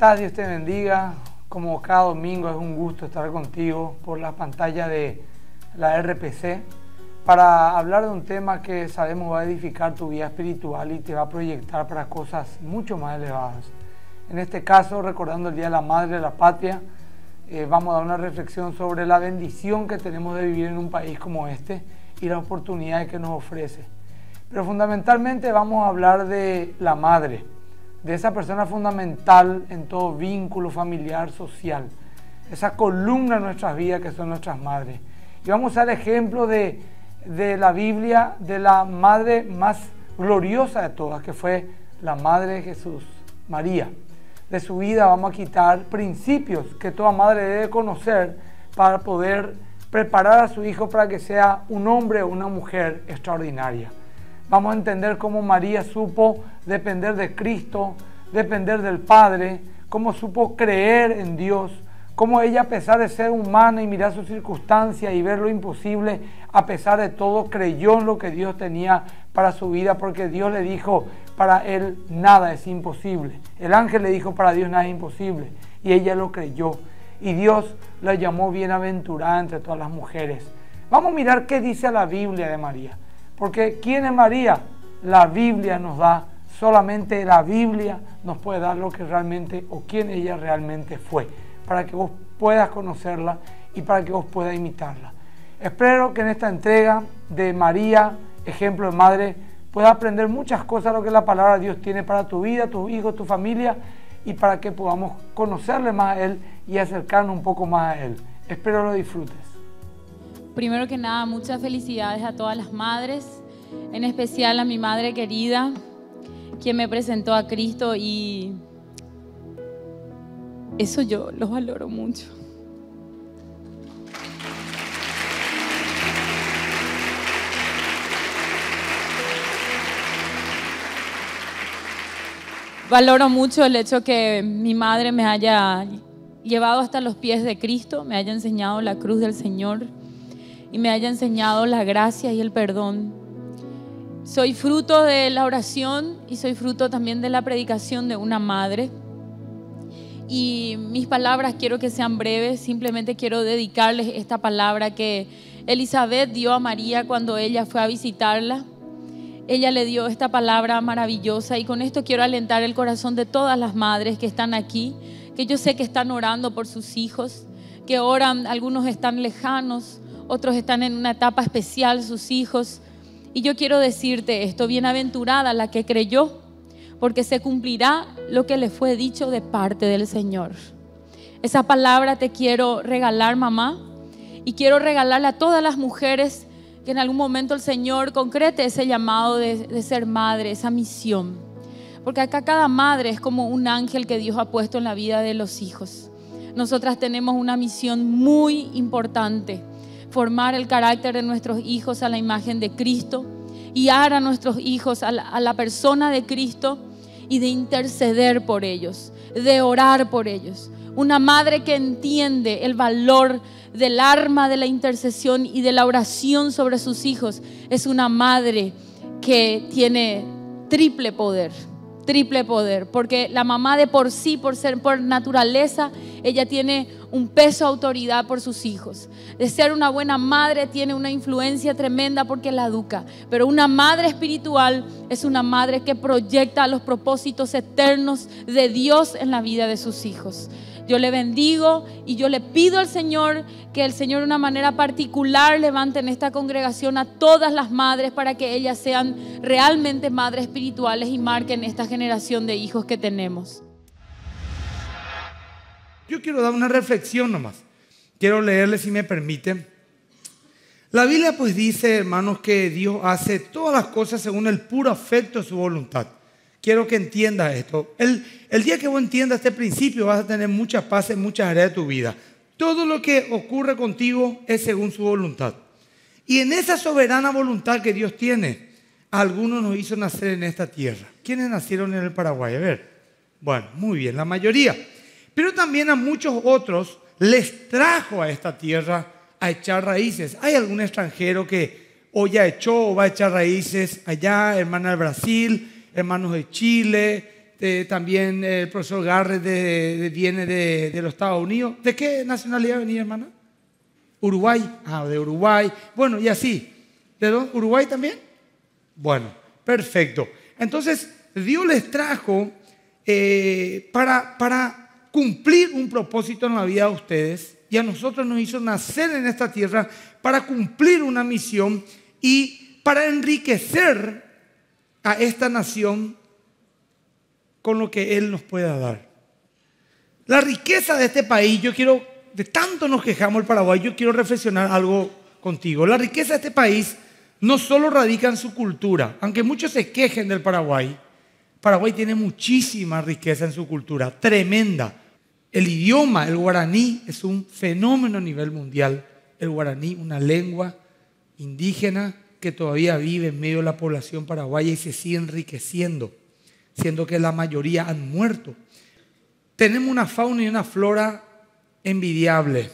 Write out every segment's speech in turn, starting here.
estás? Dios te bendiga. Como cada domingo es un gusto estar contigo por la pantalla de la RPC para hablar de un tema que sabemos va a edificar tu vida espiritual y te va a proyectar para cosas mucho más elevadas. En este caso, recordando el Día de la Madre de la Patria, eh, vamos a dar una reflexión sobre la bendición que tenemos de vivir en un país como este y las oportunidades que nos ofrece. Pero fundamentalmente vamos a hablar de la madre de esa persona fundamental en todo vínculo familiar, social. Esa columna de nuestras vidas que son nuestras madres. Y vamos a usar ejemplo de, de la Biblia, de la madre más gloriosa de todas, que fue la madre de Jesús, María. De su vida vamos a quitar principios que toda madre debe conocer para poder preparar a su hijo para que sea un hombre o una mujer extraordinaria. Vamos a entender cómo María supo depender de Cristo, depender del Padre, cómo supo creer en Dios, cómo ella a pesar de ser humana y mirar sus circunstancias y ver lo imposible, a pesar de todo creyó en lo que Dios tenía para su vida, porque Dios le dijo, para él nada es imposible. El ángel le dijo, para Dios nada es imposible. Y ella lo creyó. Y Dios la llamó bienaventurada entre todas las mujeres. Vamos a mirar qué dice la Biblia de María. Porque ¿quién es María? La Biblia nos da, solamente la Biblia nos puede dar lo que realmente o quién ella realmente fue, para que vos puedas conocerla y para que vos puedas imitarla. Espero que en esta entrega de María, ejemplo de madre, puedas aprender muchas cosas lo que la palabra de Dios tiene para tu vida, tu hijo, tu familia y para que podamos conocerle más a Él y acercarnos un poco más a Él. Espero lo disfrutes primero que nada, muchas felicidades a todas las madres, en especial a mi madre querida, quien me presentó a Cristo y eso yo lo valoro mucho. Valoro mucho el hecho que mi madre me haya llevado hasta los pies de Cristo, me haya enseñado la cruz del Señor, y me haya enseñado la gracia y el perdón. Soy fruto de la oración y soy fruto también de la predicación de una madre. Y mis palabras quiero que sean breves, simplemente quiero dedicarles esta palabra que Elizabeth dio a María cuando ella fue a visitarla. Ella le dio esta palabra maravillosa y con esto quiero alentar el corazón de todas las madres que están aquí, que yo sé que están orando por sus hijos, que oran, algunos están lejanos, otros están en una etapa especial, sus hijos. Y yo quiero decirte esto, bienaventurada la que creyó, porque se cumplirá lo que le fue dicho de parte del Señor. Esa palabra te quiero regalar, mamá, y quiero regalarle a todas las mujeres que en algún momento el Señor concrete ese llamado de, de ser madre, esa misión. Porque acá cada madre es como un ángel que Dios ha puesto en la vida de los hijos. Nosotras tenemos una misión muy importante formar el carácter de nuestros hijos a la imagen de Cristo, guiar a nuestros hijos a la, persona de Cristo y de interceder por ellos, de orar por ellos. Una madre que entiende el valor del arma de la intercesión y de la oración sobre sus hijos es una madre que tiene triple poder, triple poder, porque la mamá de por sí, por ser por naturaleza, ella tiene un peso autoridad por sus hijos. De ser una buena madre tiene una influencia tremenda porque la educa. Pero una madre espiritual es una madre que proyecta los propósitos eternos de Dios en la vida de sus hijos. Yo le bendigo y yo le pido al Señor que el Señor de una manera particular levante en esta congregación a todas las madres para que ellas sean realmente madres espirituales y marquen esta generación de hijos que tenemos. Yo quiero dar una reflexión nomás. Quiero leerle si me permiten. La Biblia pues dice, hermanos, que Dios hace todas las cosas según el puro afecto de su voluntad. Quiero que entiendas esto. El, el, día que vos entiendas este principio vas a tener mucha paz en muchas áreas de tu vida. Todo lo que ocurre contigo es según su voluntad. Y en esa soberana voluntad que Dios tiene, algunos nos hizo nacer en esta tierra. ¿Quiénes nacieron en el Paraguay? A ver. Bueno, muy bien, la mayoría pero también a muchos otros les trajo a esta tierra a echar raíces. ¿Hay algún extranjero que o ya echó o va a echar raíces allá, hermana de Brasil, hermanos de Chile, eh, también el profesor Garre de, viene de, los Estados Unidos? ¿De qué nacionalidad venía, hermana? Uruguay, ah, de Uruguay, bueno, y así. ¿De dónde? Uruguay también? Bueno, perfecto. Entonces, Dios les trajo eh, para, para cumplir un propósito en la vida de ustedes y a nosotros nos hizo nacer en esta tierra para cumplir una misión y para enriquecer a esta nación con lo que Él nos pueda dar. La riqueza de este país, yo quiero, de tanto nos quejamos el Paraguay, yo quiero reflexionar algo contigo. La riqueza de este país no solo radica en su cultura, aunque muchos se quejen del Paraguay, Paraguay tiene muchísima riqueza en su cultura, tremenda. El idioma, el guaraní, es un fenómeno a nivel mundial. El guaraní, una lengua indígena que todavía vive en medio de la población paraguaya y se sigue enriqueciendo, siendo que la mayoría han muerto. Tenemos una fauna y una flora envidiable.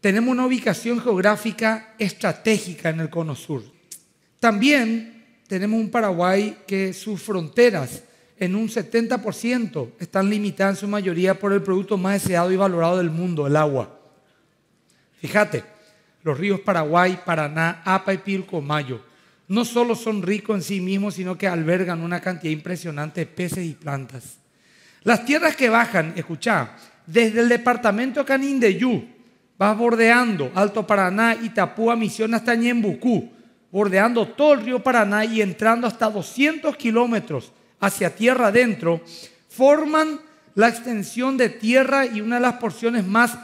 Tenemos una ubicación geográfica estratégica en el cono sur. También tenemos un Paraguay que sus fronteras en un 70% están limitadas en su mayoría por el producto más deseado y valorado del mundo, el agua. Fíjate, los ríos Paraguay, Paraná, Apa y Mayo, no solo son ricos en sí mismos, sino que albergan una cantidad impresionante de peces y plantas. Las tierras que bajan, escuchá, desde el departamento Canindeyú, vas bordeando Alto Paraná, Itapúa, Misión hasta Ñembucú, bordeando todo el río Paraná y entrando hasta 200 kilómetros hacia tierra adentro, forman la extensión de tierra y una de las porciones más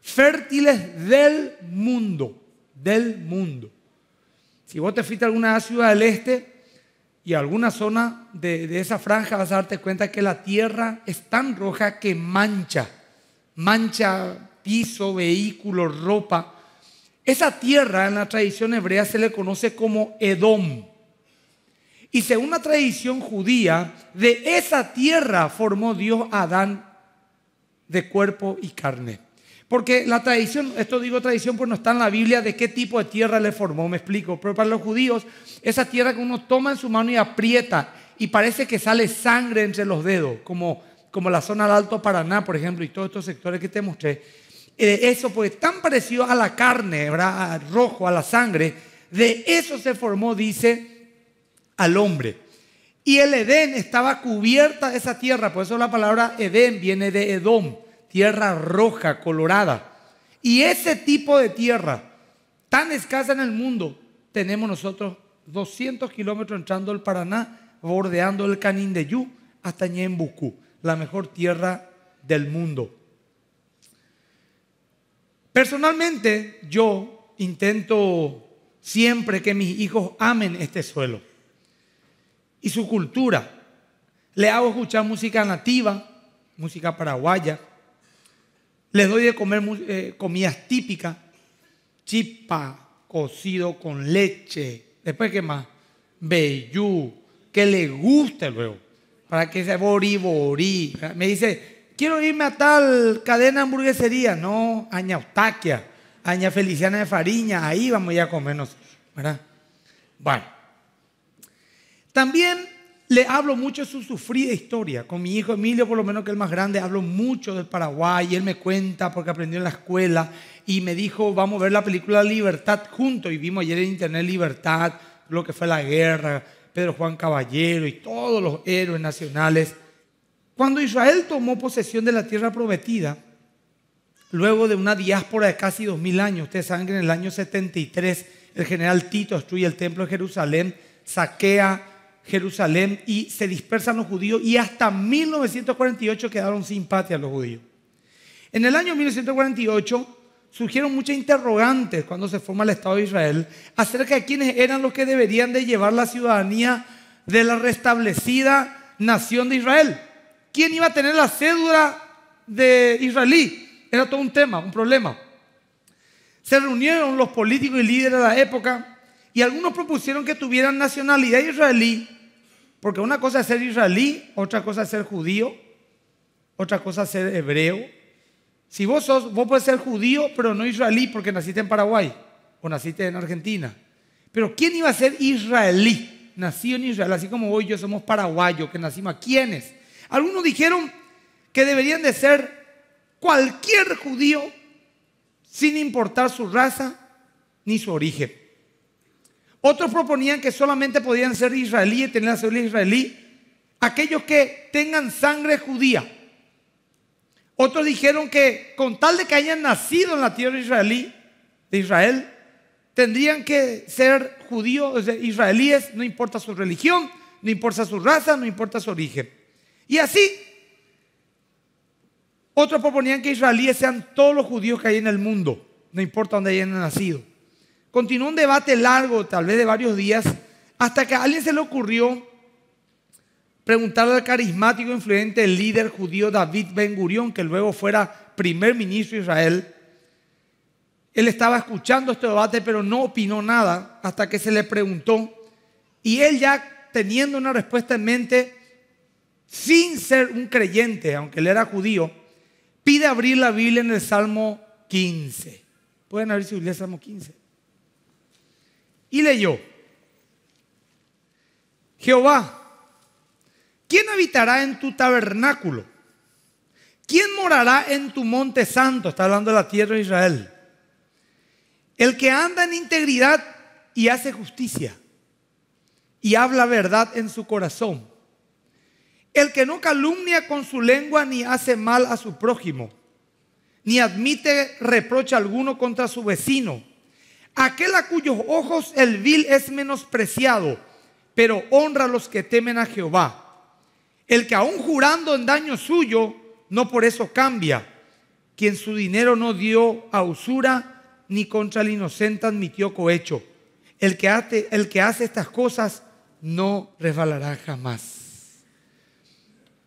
fértiles del mundo, del mundo. Si vos te fuiste a alguna ciudad del este y alguna zona de, de esa franja, vas a darte cuenta que la tierra es tan roja que mancha, mancha piso, vehículo, ropa. Esa tierra en la tradición hebrea se le conoce como Edom. Y según la tradición judía, de esa tierra formó Dios a Adán de cuerpo y carne. Porque la tradición, esto digo tradición, pues no está en la Biblia de qué tipo de tierra le formó, me explico. Pero para los judíos, esa tierra que uno toma en su mano y aprieta y parece que sale sangre entre los dedos, como, como la zona del Alto Paraná, por ejemplo, y todos estos sectores que te mostré. Eh, eso, pues tan parecido a la carne, ¿verdad? rojo, a la sangre, de eso se formó, dice al hombre. Y el Edén estaba cubierta de esa tierra, por eso la palabra Edén viene de Edom, tierra roja, colorada. Y ese tipo de tierra, tan escasa en el mundo, tenemos nosotros 200 kilómetros entrando el Paraná, bordeando el Canindeyú hasta Ñembucú, la mejor tierra del mundo. Personalmente, yo intento siempre que mis hijos amen este suelo y su cultura. Le hago escuchar música nativa, música paraguaya. Les doy de comer eh, comidas típicas, chipa, cocido con leche. Después, ¿qué más? Bellú, que le guste luego, para que se boriborí. Me dice, quiero irme a tal cadena de hamburguesería. No, Aña Eustaquia, Aña Feliciana de Fariña, ahí vamos ya a comernos, ¿verdad? Bueno, también le hablo mucho de su sufrida historia. Con mi hijo Emilio, por lo menos que el más grande, hablo mucho del Paraguay. Y él me cuenta porque aprendió en la escuela y me dijo, vamos a ver la película Libertad juntos. Y vimos ayer en internet Libertad, lo que fue la guerra, Pedro Juan Caballero y todos los héroes nacionales. Cuando Israel tomó posesión de la tierra prometida, luego de una diáspora de casi 2.000 años, ustedes saben que en el año 73 el general Tito destruye el templo de Jerusalén, saquea Jerusalén y se dispersan los judíos y hasta 1948 quedaron sin patria los judíos. En el año 1948 surgieron muchas interrogantes cuando se forma el Estado de Israel acerca de quiénes eran los que deberían de llevar la ciudadanía de la restablecida nación de Israel. ¿Quién iba a tener la cédula de israelí? Era todo un tema, un problema. Se reunieron los políticos y líderes de la época y algunos propusieron que tuvieran nacionalidad israelí porque una cosa es ser israelí, otra cosa es ser judío, otra cosa es ser hebreo. Si vos sos, vos puedes ser judío, pero no israelí porque naciste en Paraguay o naciste en Argentina. Pero ¿quién iba a ser israelí? nació en Israel, así como hoy yo somos paraguayos que nacimos. ¿Quiénes? Algunos dijeron que deberían de ser cualquier judío sin importar su raza ni su origen. Otros proponían que solamente podían ser israelíes, tener la seguridad israelí, aquellos que tengan sangre judía. Otros dijeron que con tal de que hayan nacido en la tierra israelí, de Israel, tendrían que ser judíos, israelíes, no importa su religión, no importa su raza, no importa su origen. Y así, otros proponían que israelíes sean todos los judíos que hay en el mundo, no importa dónde hayan nacido. Continuó un debate largo, tal vez de varios días, hasta que a alguien se le ocurrió preguntarle al carismático influente influyente líder judío David Ben Gurión, que luego fuera primer ministro de Israel. Él estaba escuchando este debate, pero no opinó nada hasta que se le preguntó. Y él ya teniendo una respuesta en mente, sin ser un creyente, aunque él era judío, pide abrir la Biblia en el Salmo 15. Pueden abrir su Biblia Salmo 15. Y leyó, Jehová, ¿quién habitará en tu tabernáculo? ¿Quién morará en tu monte santo? Está hablando de la tierra de Israel. El que anda en integridad y hace justicia y habla verdad en su corazón. El que no calumnia con su lengua ni hace mal a su prójimo, ni admite reproche alguno contra su vecino Aquel a cuyos ojos el vil es menospreciado, pero honra a los que temen a Jehová. El que aún jurando en daño suyo, no por eso cambia. Quien su dinero no dio a usura, ni contra el inocente admitió cohecho. El que, hace, el que hace estas cosas no resbalará jamás.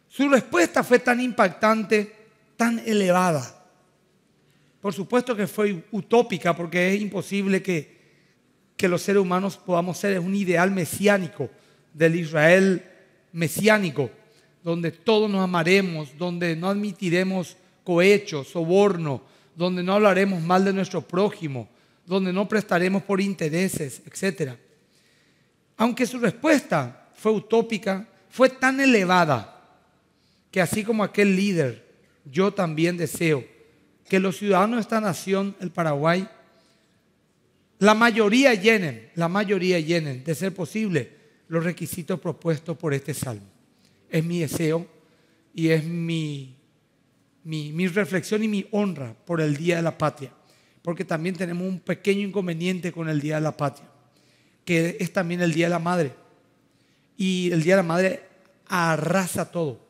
Su respuesta fue tan impactante, tan elevada por supuesto que fue utópica porque es imposible que, que los seres humanos podamos ser. un ideal mesiánico del Israel mesiánico, donde todos nos amaremos, donde no admitiremos cohecho, soborno, donde no hablaremos mal de nuestro prójimo, donde no prestaremos por intereses, etc. Aunque su respuesta fue utópica, fue tan elevada que así como aquel líder, yo también deseo que los ciudadanos de esta nación, el Paraguay, la mayoría llenen, la mayoría llenen, de ser posible, los requisitos propuestos por este salmo. Es mi deseo y es mi, mi, reflexión y mi honra por el Día de la Patria, porque también tenemos un pequeño inconveniente con el Día de la Patria, que es también el Día de la Madre. Y el Día de la Madre arrasa todo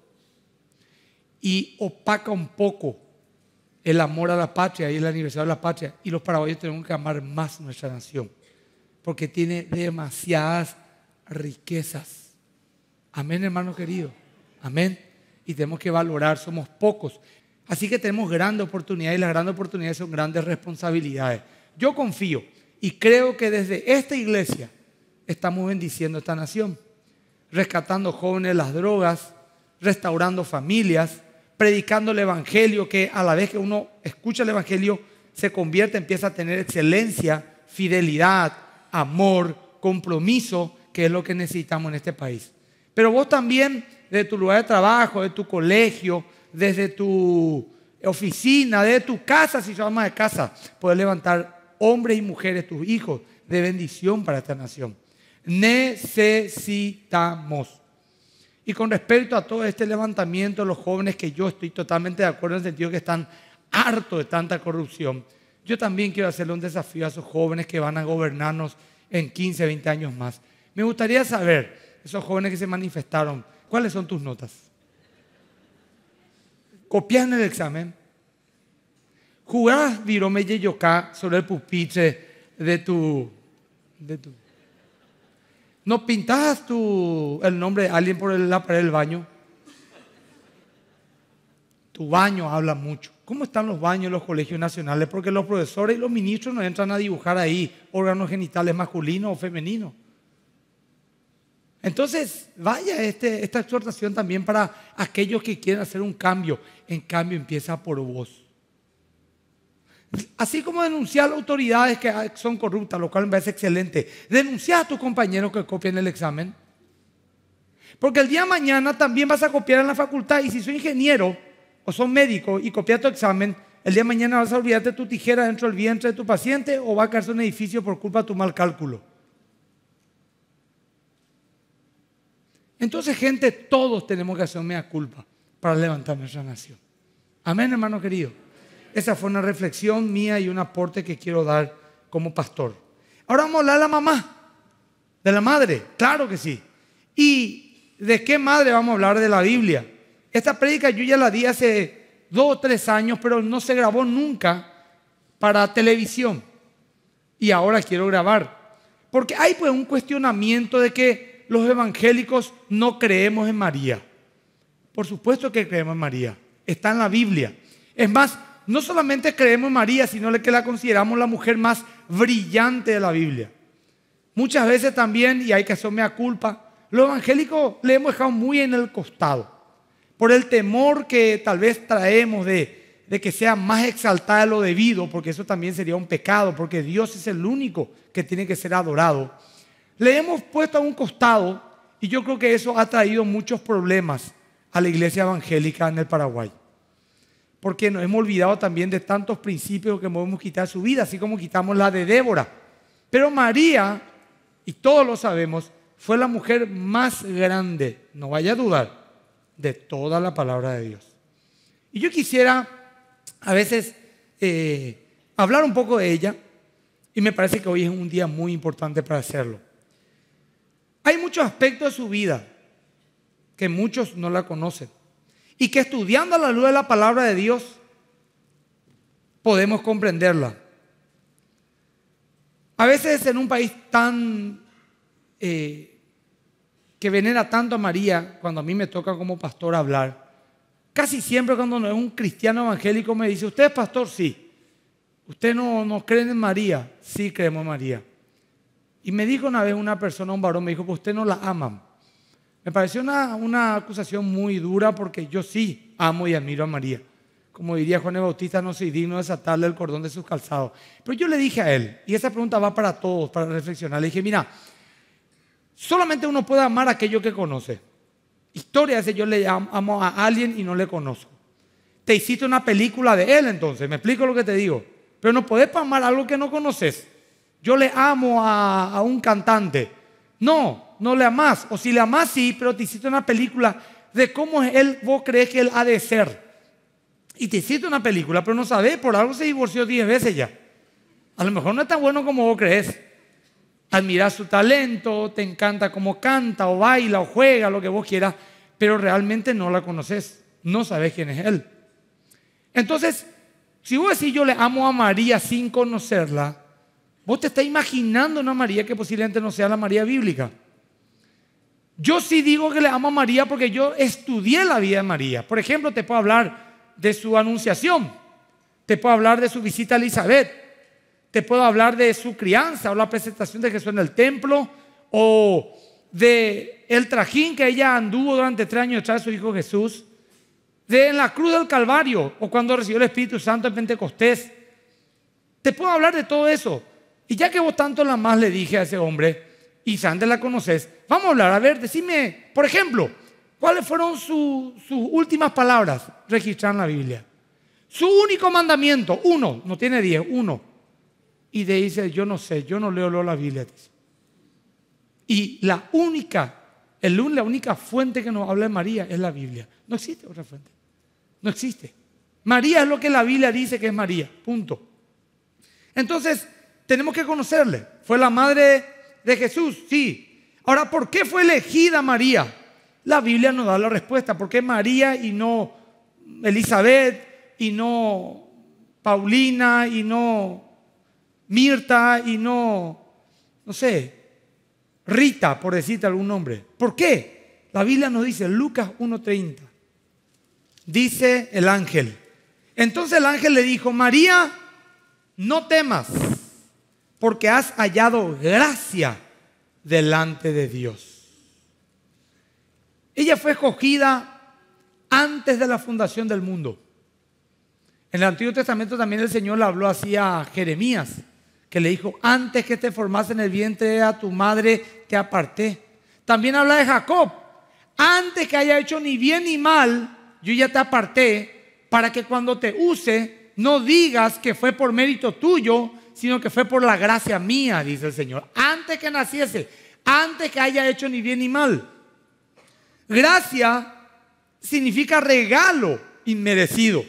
y opaca un poco el amor a la patria y el aniversario de la patria. Y los paraguayos tenemos que amar más nuestra nación, porque tiene demasiadas riquezas. Amén, hermano querido. Amén. Y tenemos que valorar, somos pocos. Así que tenemos grandes oportunidades y las grandes oportunidades son grandes responsabilidades. Yo confío y creo que desde esta iglesia estamos bendiciendo esta nación, rescatando jóvenes de las drogas, restaurando familias, predicando el Evangelio, que a la vez que uno escucha el Evangelio, se convierte, empieza a tener excelencia, fidelidad, amor, compromiso, que es lo que necesitamos en este país. Pero vos también, desde tu lugar de trabajo, de tu colegio, desde tu oficina, desde tu casa, si se llama de casa, puedes levantar hombres y mujeres, tus hijos, de bendición para esta nación. Necesitamos y con respecto a todo este levantamiento los jóvenes, que yo estoy totalmente de acuerdo en el sentido que están hartos de tanta corrupción, yo también quiero hacerle un desafío a esos jóvenes que van a gobernarnos en 15, 20 años más. Me gustaría saber, esos jóvenes que se manifestaron, ¿cuáles son tus notas? ¿Copiaste el examen? jugás Virome Yeyoká sobre el pupitre de tu, de tu no pintas el nombre de alguien por la pared del baño. Tu baño habla mucho. ¿Cómo están los baños en los colegios nacionales? Porque los profesores y los ministros no entran a dibujar ahí órganos genitales masculinos o femeninos. Entonces, vaya este, esta exhortación también para aquellos que quieren hacer un cambio. En cambio, empieza por vos. Así como denunciar autoridades que ah, son corruptas, lo cual me parece excelente. Denunciar a tus compañeros que copian el examen. Porque el día de mañana también vas a copiar en la facultad y si soy ingeniero o soy médico y copias tu examen, el día de mañana vas a olvidarte tu tijera dentro del vientre de tu paciente o va a caerse un edificio por culpa de tu mal cálculo. Entonces, gente, todos tenemos que hacer mea culpa para levantar nuestra nación. Amén, hermano querido. Esa fue una reflexión mía y un aporte que quiero dar como pastor. Ahora vamos a hablar de la mamá, de la madre, claro que sí. ¿Y de qué madre vamos a hablar de la Biblia? Esta prédica yo ya la di hace dos o tres años, pero no se grabó nunca para televisión. Y ahora quiero grabar. Porque hay pues un cuestionamiento de que los evangélicos no creemos en María. Por supuesto que creemos en María. Está en la Biblia. Es más, no solamente creemos en María, sino que la consideramos la mujer más brillante de la Biblia. Muchas veces también, y hay que hacerme a culpa, lo evangélico le hemos dejado muy en el costado, por el temor que tal vez traemos de, de que sea más exaltada lo debido, porque eso también sería un pecado, porque Dios es el único que tiene que ser adorado. Le hemos puesto a un costado y yo creo que eso ha traído muchos problemas a la iglesia evangélica en el Paraguay porque nos hemos olvidado también de tantos principios que podemos quitar su vida, así como quitamos la de Débora. Pero María, y todos lo sabemos, fue la mujer más grande, no vaya a dudar, de toda la palabra de Dios. Y yo quisiera a veces eh, hablar un poco de ella, y me parece que hoy es un día muy importante para hacerlo. Hay muchos aspectos de su vida que muchos no la conocen y que estudiando a la luz de la palabra de Dios podemos comprenderla. A veces en un país tan eh, que venera tanto a María, cuando a mí me toca como pastor hablar, casi siempre cuando es un cristiano evangélico me dice, ¿usted es pastor? Sí. ¿Usted no, no en María? Sí creemos en María. Y me dijo una vez una persona, un varón, me dijo, que pues usted no la aman. Me pareció una, una acusación muy dura porque yo sí amo y admiro a María. Como diría Juan de Bautista, no soy digno de desatarle el cordón de sus calzados. Pero yo le dije a él, y esa pregunta va para todos, para reflexionar, le dije, mira, solamente uno puede amar aquello que conoce. Historia ese yo le amo a alguien y no le conozco. Te hiciste una película de él entonces, me explico lo que te digo. Pero no podés amar algo que no conoces. Yo le amo a, a un cantante. No, no le amás. O si le amás, sí, pero te hiciste una película de cómo él, vos crees que él ha de ser. Y te hiciste una película, pero no sabés, por algo se divorció 10 veces ya. A lo mejor no es tan bueno como vos crees. Admirás su talento, te encanta cómo canta o baila o juega, lo que vos quieras, pero realmente no la conoces, no sabes quién es él. Entonces, si vos decís yo le amo a María sin conocerla, vos te estás imaginando una María que posiblemente no sea la María bíblica. Yo sí digo que le amo a María porque yo estudié la vida de María. Por ejemplo, te puedo hablar de su anunciación, te puedo hablar de su visita a Elizabeth, te puedo hablar de su crianza o la presentación de Jesús en el templo o de el trajín que ella anduvo durante tres años tras su hijo Jesús, de en la cruz del Calvario o cuando recibió el Espíritu Santo en Pentecostés. Te puedo hablar de todo eso. Y ya que vos tanto la más le dije a ese hombre, y Sandra la conoces, vamos a hablar, a ver, decime, por ejemplo, ¿cuáles fueron sus últimas palabras registradas en la Biblia? Su único mandamiento, uno, no tiene diez, uno. Y te dice, yo no sé, yo no leo, de la Biblia. Y la única, la única fuente que nos habla de María es la Biblia. No existe otra fuente. No existe. María es lo que la Biblia dice que es María. Punto. Entonces, tenemos que conocerle. Fue la madre de Jesús? Sí. Ahora, ¿por qué fue elegida María? La Biblia nos da la respuesta. ¿Por qué María y no Elizabeth y no Paulina y no Mirta y no, no sé, Rita, por decirte algún nombre? ¿Por qué? La Biblia nos dice, Lucas 1.30, dice el ángel. Entonces el ángel le dijo, María, no temas porque has hallado gracia delante de Dios. Ella fue escogida antes de la fundación del mundo. En el Antiguo Testamento también el Señor le habló así a Jeremías, que le dijo, antes que te formase en el vientre a tu madre, te aparté. También habla de Jacob, antes que haya hecho ni bien ni mal, yo ya te aparté, para que cuando te use, no digas que fue por mérito tuyo, sino que fue por la gracia mía, dice el Señor, antes que naciese, antes que haya hecho ni bien ni mal. Gracia significa regalo inmerecido.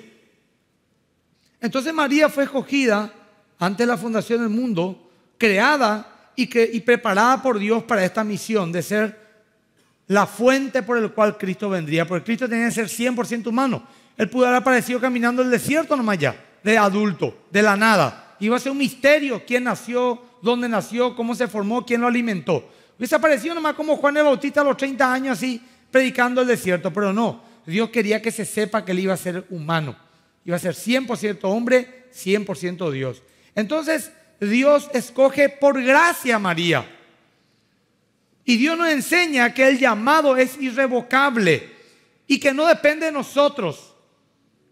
Entonces María fue escogida antes de la fundación del mundo, creada y, que, preparada por Dios para esta misión de ser la fuente por el cual Cristo vendría, porque Cristo tenía que ser 100% humano. Él pudo haber aparecido caminando el desierto nomás ya, de adulto, de la nada iba a ser un misterio quién nació, dónde nació, cómo se formó, quién lo alimentó. Hubiese aparecido nomás como Juan el Bautista a los 30 años así, predicando el desierto, pero no, Dios quería que se sepa que él iba a ser humano, iba a ser 100% hombre, 100% Dios. Entonces, Dios escoge por gracia a María. Y Dios nos enseña que el llamado es irrevocable y que no depende de nosotros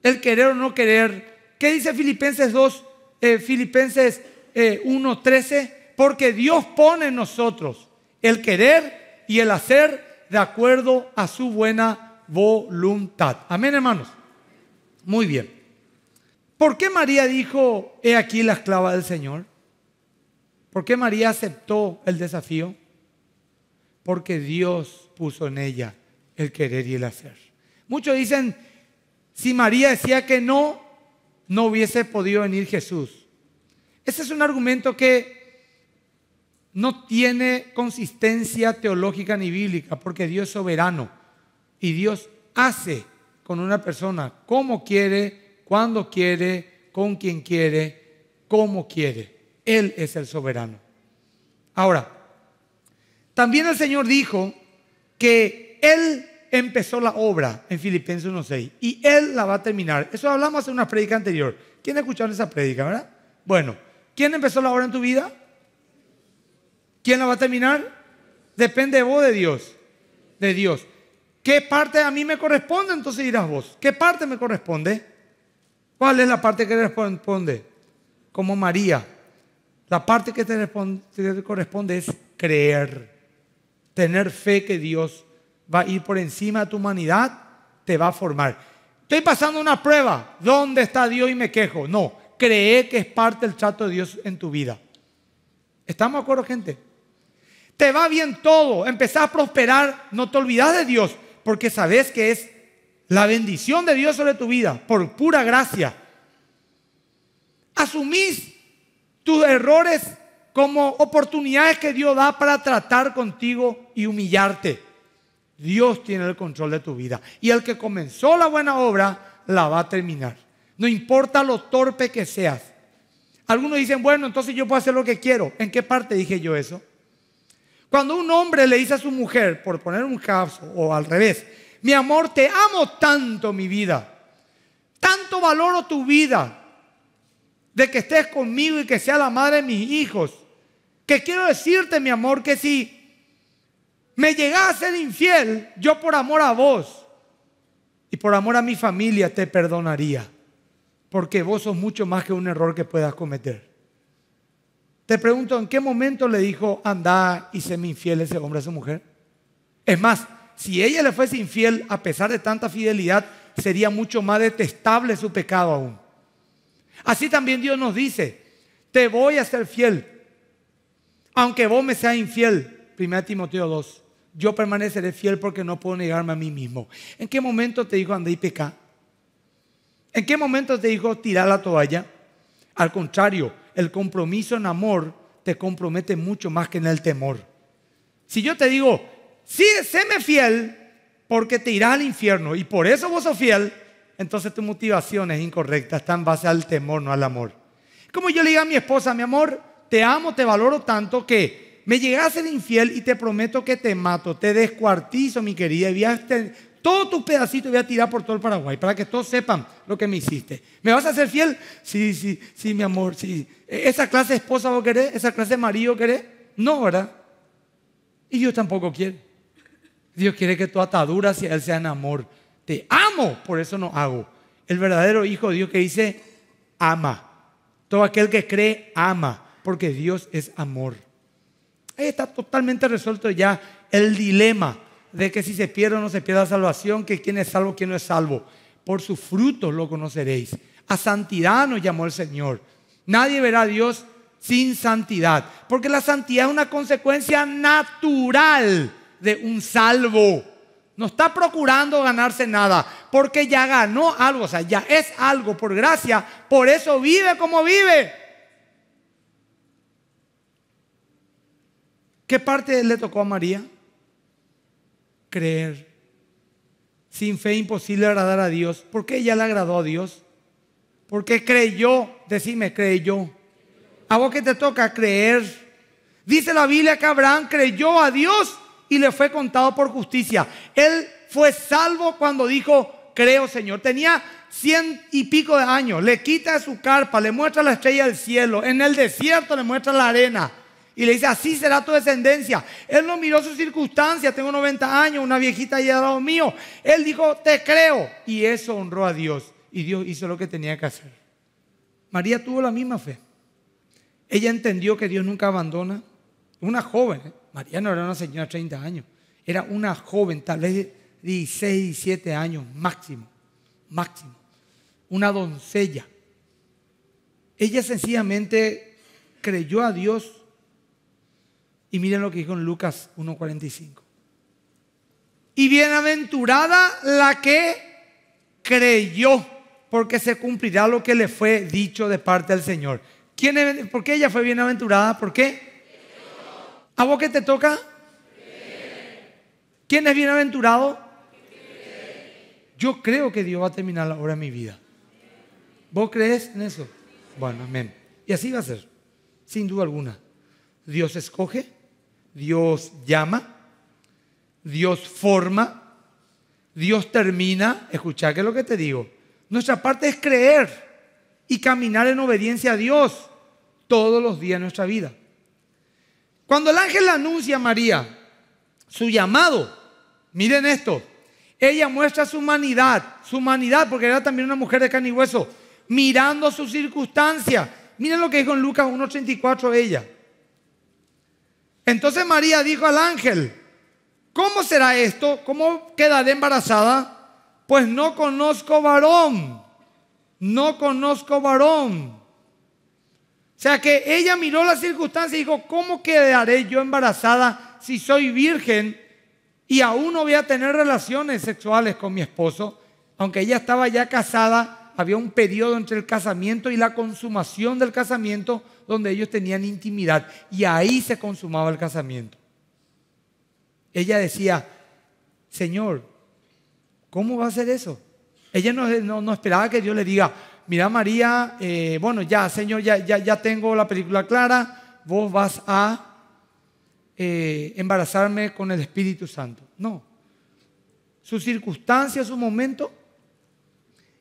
el querer o no querer. ¿Qué dice Filipenses 2, eh, Filipenses eh, 1.13, porque Dios pone en nosotros el querer y el hacer de acuerdo a su buena voluntad. Amén, hermanos. Muy bien. ¿Por qué María dijo, he aquí la esclava del Señor? ¿Por qué María aceptó el desafío? Porque Dios puso en ella el querer y el hacer. Muchos dicen, si María decía que no, no hubiese podido venir Jesús. Ese es un argumento que no tiene consistencia teológica ni bíblica, porque Dios es soberano y Dios hace con una persona como quiere, cuando quiere, con quien quiere, como quiere. Él es el soberano. Ahora, también el Señor dijo que Él empezó la obra en Filipenses 1.6 y Él la va a terminar. Eso hablamos en una prédica anterior. ¿Quién ha escuchado esa prédica, verdad? Bueno, ¿quién empezó la obra en tu vida? ¿Quién la va a terminar? Depende de vos, de Dios. De Dios. ¿Qué parte a mí me corresponde? Entonces dirás vos. ¿Qué parte me corresponde? ¿Cuál es la parte que te corresponde? Como María. La parte que te corresponde es creer. Tener fe que Dios va a ir por encima de tu humanidad, te va a formar. Estoy pasando una prueba, ¿dónde está Dios y me quejo? No, cree que es parte del trato de Dios en tu vida. ¿Estamos de acuerdo, gente? Te va bien todo, empezás a prosperar, no te olvidas de Dios, porque sabes que es la bendición de Dios sobre tu vida, por pura gracia. Asumís tus errores como oportunidades que Dios da para tratar contigo y humillarte. Dios tiene el control de tu vida. Y el que comenzó la buena obra, la va a terminar. No importa lo torpe que seas. Algunos dicen, bueno, entonces yo puedo hacer lo que quiero. ¿En qué parte dije yo eso? Cuando un hombre le dice a su mujer, por poner un caso o al revés, mi amor, te amo tanto mi vida, tanto valoro tu vida, de que estés conmigo y que sea la madre de mis hijos, que quiero decirte, mi amor, que sí me a ser infiel, yo por amor a vos y por amor a mi familia te perdonaría, porque vos sos mucho más que un error que puedas cometer. Te pregunto, ¿en qué momento le dijo, anda y me infiel ese hombre a su mujer? Es más, si ella le fuese infiel a pesar de tanta fidelidad, sería mucho más detestable su pecado aún. Así también Dios nos dice, te voy a ser fiel, aunque vos me seas infiel. 1 Timoteo 2 yo permaneceré fiel porque no puedo negarme a mí mismo. ¿En qué momento te digo anda y peca? ¿En qué momento te digo tirar la toalla? Al contrario, el compromiso en amor te compromete mucho más que en el temor. Si yo te digo, sí, séme fiel porque te irás al infierno y por eso vos sos fiel, entonces tu motivación es incorrecta, está en base al temor, no al amor. Como yo le digo a mi esposa, mi amor, te amo, te valoro tanto que me llegas a ser infiel y te prometo que te mato, te descuartizo, mi querida, y todos tus pedacitos voy a tirar por todo el Paraguay para que todos sepan lo que me hiciste. ¿Me vas a ser fiel? Sí, sí, sí, mi amor, sí. E-, ¿Esa clase de esposa vos querés? ¿Esa clase de marido querés? No, ¿verdad? Y yo tampoco quiero. Dios quiere que tu atadura Él sea en amor. Te amo, por eso no hago. El verdadero Hijo de Dios que dice, ama. Todo aquel que cree, ama, porque Dios es amor. Ahí está totalmente resuelto ya el dilema de que si se pierde o no se pierde la salvación, que quién es salvo, quién no es salvo. Por sus frutos lo conoceréis. A santidad nos llamó el Señor. Nadie verá a Dios sin santidad, porque la santidad es una consecuencia natural de un salvo. No está procurando ganarse nada, porque ya ganó algo, o sea, ya es algo por gracia, por eso vive como vive. ¿Qué parte le tocó a María? Creer. Sin fe imposible agradar a Dios. ¿Por qué ella le agradó a Dios? Porque creyó. Decime, creyó. A vos que te toca creer. Dice la Biblia que Abraham creyó a Dios y le fue contado por justicia. Él fue salvo cuando dijo, creo Señor. Tenía cien y pico de años. Le quita su carpa, le muestra la estrella del cielo. En el desierto le muestra la arena. Y le dice, así será tu descendencia. Él no miró sus circunstancias, tengo 90 años, una viejita ya al lado mío. Él dijo, te creo. Y eso honró a Dios. Y Dios hizo lo que tenía que hacer. María tuvo la misma fe. Ella entendió que Dios nunca abandona. Una joven, ¿eh? María no era una señora de 30 años, era una joven, tal vez 16, 17 años máximo, máximo. Una doncella. Ella sencillamente creyó a Dios y miren lo que dijo en Lucas 1.45. Y bienaventurada la que creyó, porque se cumplirá lo que le fue dicho de parte del Señor. ¿Quién, ¿Por qué ella fue bienaventurada? ¿Por qué? ¿A vos qué te toca? ¿Quién es bienaventurado? Yo creo que Dios va a terminar la obra de mi vida. ¿Vos crees en eso? Bueno, amén. Y así va a ser, sin duda alguna. Dios escoge Dios llama, Dios forma, Dios termina. Escucha que es lo que te digo. Nuestra parte es creer y caminar en obediencia a Dios todos los días de nuestra vida. Cuando el ángel anuncia a María su llamado, miren esto, ella muestra su humanidad, su humanidad, porque era también una mujer de carne y hueso, mirando su circunstancia. Miren lo que dijo en Lucas 1.84 ella. Entonces María dijo al ángel, ¿cómo será esto? ¿Cómo quedaré embarazada? Pues no conozco varón, no conozco varón. O sea que ella miró las circunstancias y dijo, ¿cómo quedaré yo embarazada si soy virgen y aún no voy a tener relaciones sexuales con mi esposo? Aunque ella estaba ya casada, había un periodo entre el casamiento y la consumación del casamiento donde ellos tenían intimidad y ahí se consumaba el casamiento. Ella decía, Señor, ¿cómo va a ser eso? Ella no, esperaba que Dios le diga, mira María, eh, bueno, ya, Señor, ya, ya, ya, tengo la película clara, vos vas a eh, embarazarme con el Espíritu Santo. No. Su circunstancia, su momento,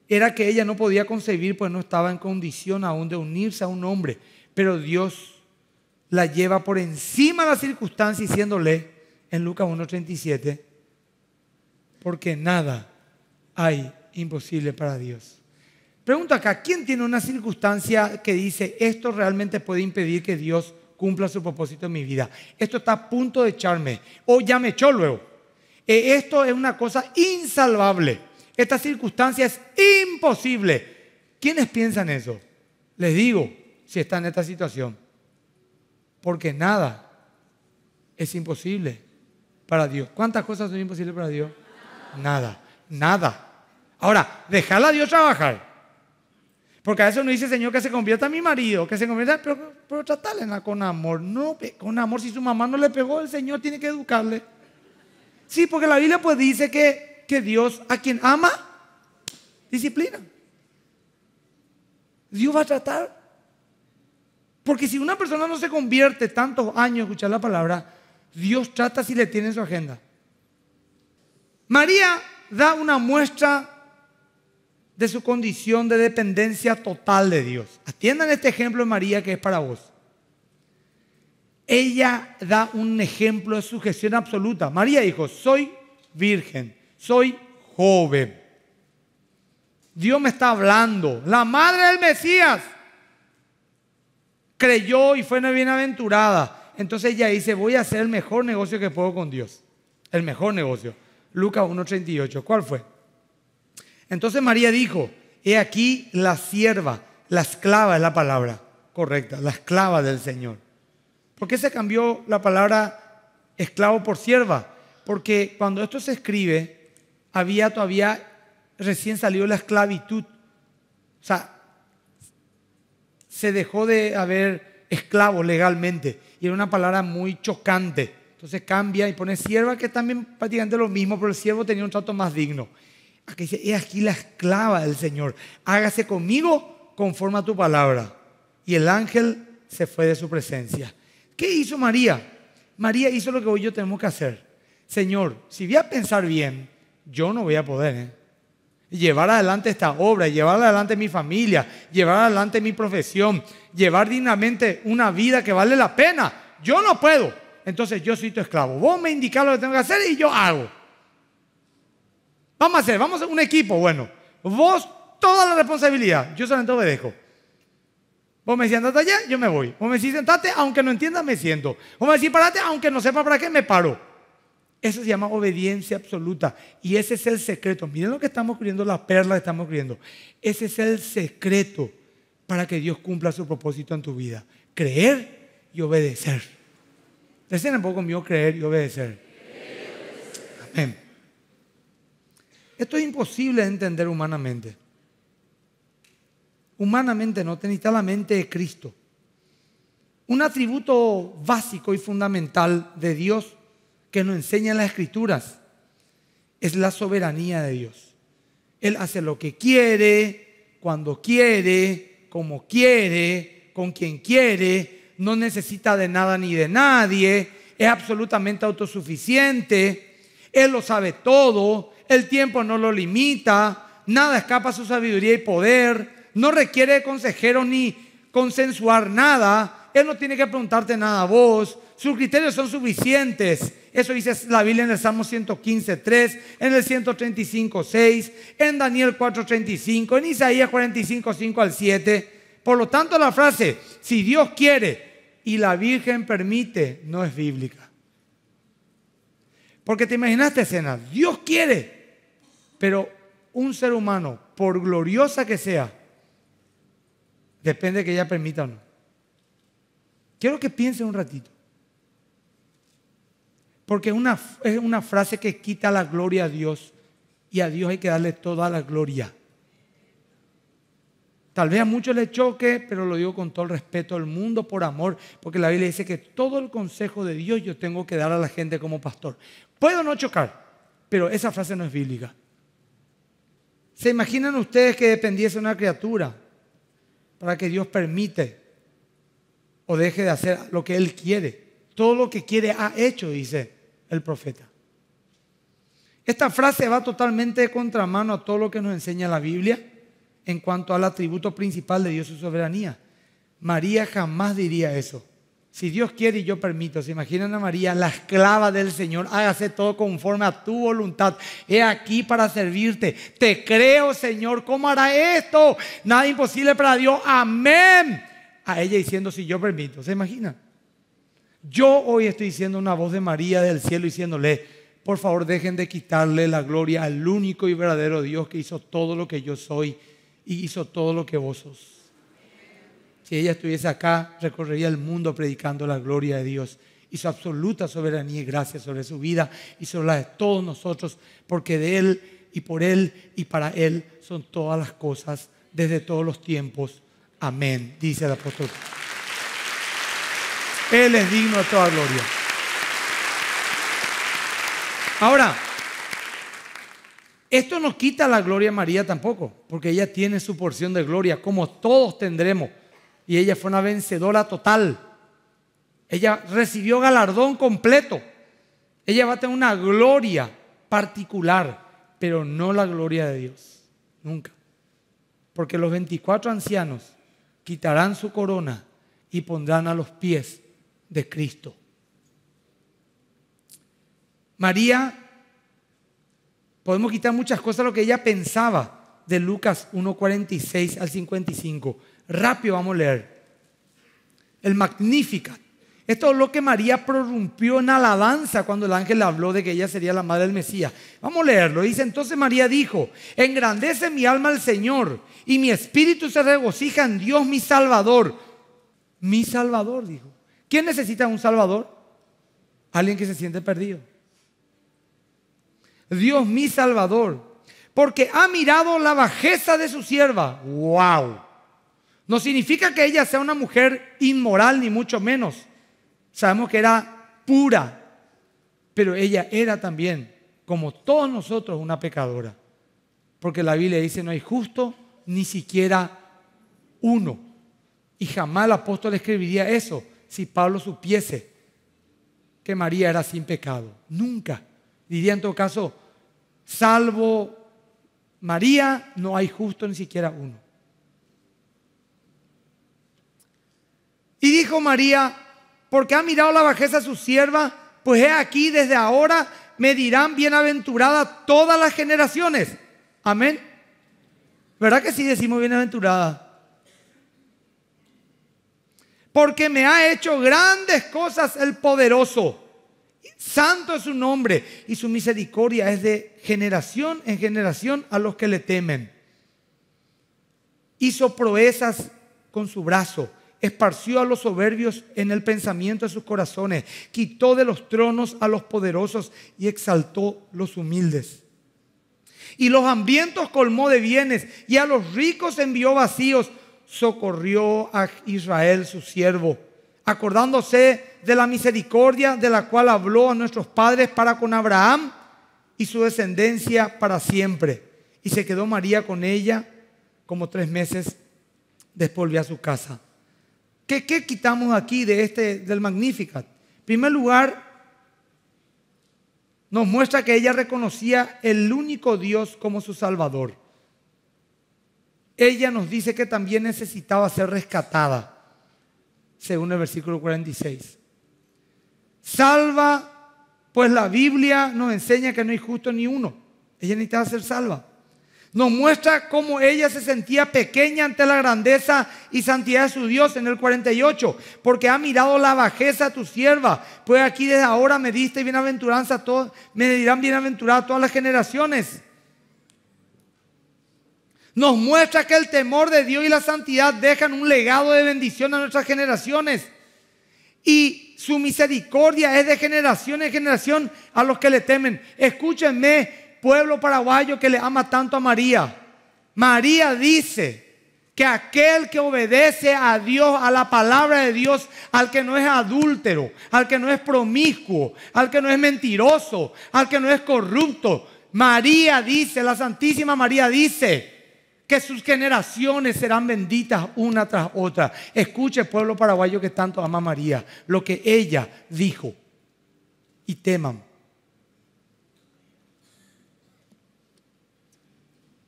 era que ella no podía concebir, pues no estaba en condición aún de unirse a un hombre. Pero Dios la lleva por encima de la circunstancia diciéndole en Lucas 1.37, porque nada hay imposible para Dios. Pregunto acá, ¿quién tiene una circunstancia que dice, esto realmente puede impedir que Dios cumpla su propósito en mi vida? Esto está a punto de echarme, o ya me echó luego. E, esto es una cosa insalvable. Esta circunstancia es imposible. ¿Quiénes piensan eso? Les digo, si está en esta situación. Porque nada es imposible para Dios. ¿Cuántas cosas son imposibles para Dios? Nada, nada. Ahora, déjala a Dios trabajar. Porque a eso no dice, Señor, que se convierta a mi marido, que se convierta, pero, pero con amor. No, con amor, si su mamá no le pegó, el Señor tiene que educarle. Sí, porque la Biblia pues dice que, que Dios a quien ama, disciplina. Dios va a tratar porque si una persona no se convierte tantos años a escuchar la palabra, Dios trata si le tiene en su agenda. María da una muestra de su condición de dependencia total de Dios. Atiendan este ejemplo de María que es para vos. Ella da un ejemplo de sujeción absoluta. María dijo, soy virgen, soy joven. Dios me está hablando, la madre del Mesías creyó y fue una bienaventurada. Entonces ella dice, voy a hacer el mejor negocio que puedo con Dios. El mejor negocio. Lucas 1.38. ¿Cuál fue? Entonces María dijo, he aquí la sierva, la esclava es la palabra correcta, la esclava del Señor. ¿Por qué se cambió la palabra esclavo por sierva? Porque cuando esto se escribe, había todavía recién salido la esclavitud. O sea, se dejó de haber esclavo legalmente. Y era una palabra muy chocante. Entonces cambia y pone sierva, que también prácticamente lo mismo, pero el siervo tenía un trato más digno. Aquí dice, he aquí la esclava del Señor, hágase conmigo conforme a tu palabra. Y el ángel se fue de su presencia. ¿Qué hizo María? María hizo lo que hoy yo tenemos que hacer. Señor, si voy a pensar bien, yo no voy a poder. ¿eh? llevar adelante esta obra, llevar adelante mi familia, llevar adelante mi profesión, llevar dignamente una vida que vale la pena. Yo no puedo. Entonces yo soy tu esclavo. Vos me indicás lo que tengo que hacer y yo hago. Vamos a hacer, vamos a hacer un equipo. Bueno, vos toda la responsabilidad. Yo solamente dejo Vos me decís andate allá, yo me voy. Vos me decís sentate, aunque no entienda, me siento. Vos me decís parate, aunque no sepa para qué, me paro. Eso se llama obediencia absoluta. Y ese es el secreto. Miren lo que estamos creyendo, las perlas que estamos creyendo. Ese es el secreto para que Dios cumpla su propósito en tu vida. Creer y obedecer. Decían un poco mío creer y obedecer. Amén. Esto es imposible de entender humanamente. Humanamente no, te necesita la mente de Cristo. Un atributo básico y fundamental de Dios que nos enseñan las escrituras es la soberanía de Dios. Él hace lo que quiere, cuando quiere, como quiere, con quien quiere, no necesita de nada ni de nadie, es absolutamente autosuficiente, Él lo sabe todo, el tiempo no lo limita, nada escapa a su sabiduría y poder, no requiere de ni consensuar nada, él no tiene que preguntarte nada a vos. Sus criterios son suficientes. Eso dice la Biblia en el Salmo 115, en el 135, en Daniel 4.35, en Isaías 45.5 al 7. Por lo tanto, la frase, si Dios quiere y la Virgen permite, no es bíblica. Porque te imaginaste escena, Dios quiere, pero un ser humano, por gloriosa que sea, depende de que ella permita o no. Quiero que piensen un ratito. Porque es una frase que quita la gloria a Dios. Y a Dios hay que darle toda la gloria. Tal vez a muchos les choque, pero lo digo con todo el respeto al mundo por amor, porque la Biblia dice que todo el consejo de Dios yo tengo que dar a la gente como pastor. Puedo no chocar, pero esa frase no es bíblica. ¿Se imaginan ustedes que dependiese una criatura para que Dios permite o deje de hacer lo que él quiere. Todo lo que quiere ha hecho, dice el profeta. Esta frase va totalmente de contramano a todo lo que nos enseña la Biblia en cuanto al atributo principal de Dios, su soberanía. María jamás diría eso. Si Dios quiere y yo permito, se imaginan a María, la esclava del Señor, hágase todo conforme a tu voluntad. He aquí para servirte. Te creo, Señor. ¿Cómo hará esto? Nada imposible para Dios. Amén a ella diciendo si yo permito. ¿Se imagina? Yo hoy estoy diciendo una voz de María del cielo diciéndole, por favor dejen de quitarle la gloria al único y verdadero Dios que hizo todo lo que yo soy y hizo todo lo que vos sos. Si ella estuviese acá, recorrería el mundo predicando la gloria de Dios y su absoluta soberanía y gracia sobre su vida y sobre la de todos nosotros, porque de Él y por Él y para Él son todas las cosas desde todos los tiempos Amén, dice el apóstol. Él es digno de toda gloria. Ahora, esto no quita la gloria a María tampoco, porque ella tiene su porción de gloria, como todos tendremos. Y ella fue una vencedora total. Ella recibió galardón completo. Ella va a tener una gloria particular, pero no la gloria de Dios. Nunca. Porque los 24 ancianos quitarán su corona y pondrán a los pies de Cristo. María, podemos quitar muchas cosas lo que ella pensaba de Lucas 1.46 al 55. Rápido vamos a leer. El Magnificat. Esto es lo que María prorrumpió en alabanza cuando el ángel habló de que ella sería la madre del Mesías. Vamos a leerlo. Dice, entonces María dijo, engrandece mi alma al Señor y mi espíritu se regocija en Dios mi Salvador. Mi Salvador, dijo. ¿Quién necesita un Salvador? Alguien que se siente perdido. Dios mi Salvador, porque ha mirado la bajeza de su sierva. ¡Wow! No significa que ella sea una mujer inmoral, ni mucho menos. Sabemos que era pura, pero ella era también, como todos nosotros, una pecadora. Porque la Biblia dice, no hay justo ni siquiera uno. Y jamás el apóstol escribiría eso si Pablo supiese que María era sin pecado. Nunca. Diría en todo caso, salvo María, no hay justo ni siquiera uno. Y dijo María, porque ha mirado la bajeza de su sierva, pues he aquí desde ahora me dirán bienaventurada todas las generaciones. Amén. ¿Verdad que sí decimos bienaventurada? Porque me ha hecho grandes cosas el poderoso. Santo es su nombre y su misericordia es de generación en generación a los que le temen. Hizo proezas con su brazo, esparció a los soberbios en el pensamiento de sus corazones, quitó de los tronos a los poderosos y exaltó los humildes y los hambrientos colmó de bienes, y a los ricos envió vacíos, socorrió a Israel su siervo, acordándose de la misericordia de la cual habló a nuestros padres para con Abraham y su descendencia para siempre. Y se quedó María con ella como tres meses, después volvió a su casa. ¿Qué, qué quitamos aquí de este, del Magnificat? En primer lugar, nos muestra que ella reconocía el único Dios como su Salvador. Ella nos dice que también necesitaba ser rescatada, según el versículo 46. Salva, pues la Biblia nos enseña que no hay justo ni uno. Ella necesitaba ser salva. Nos muestra cómo ella se sentía pequeña ante la grandeza y santidad de su Dios en el 48, porque ha mirado la bajeza de tu sierva, pues aquí desde ahora me diste bienaventuranza a todos, me dirán bienaventurada a todas las generaciones. Nos muestra que el temor de Dios y la santidad dejan un legado de bendición a nuestras generaciones. Y su misericordia es de generación en generación a los que le temen. Escúchenme, pueblo paraguayo que le ama tanto a María. María dice que aquel que obedece a Dios, a la palabra de Dios, al que no es adúltero, al que no es promiscuo, al que no es mentiroso, al que no es corrupto, María dice, la Santísima María dice, que sus generaciones serán benditas una tras otra. Escuche, pueblo paraguayo que tanto ama a María, lo que ella dijo. Y teman,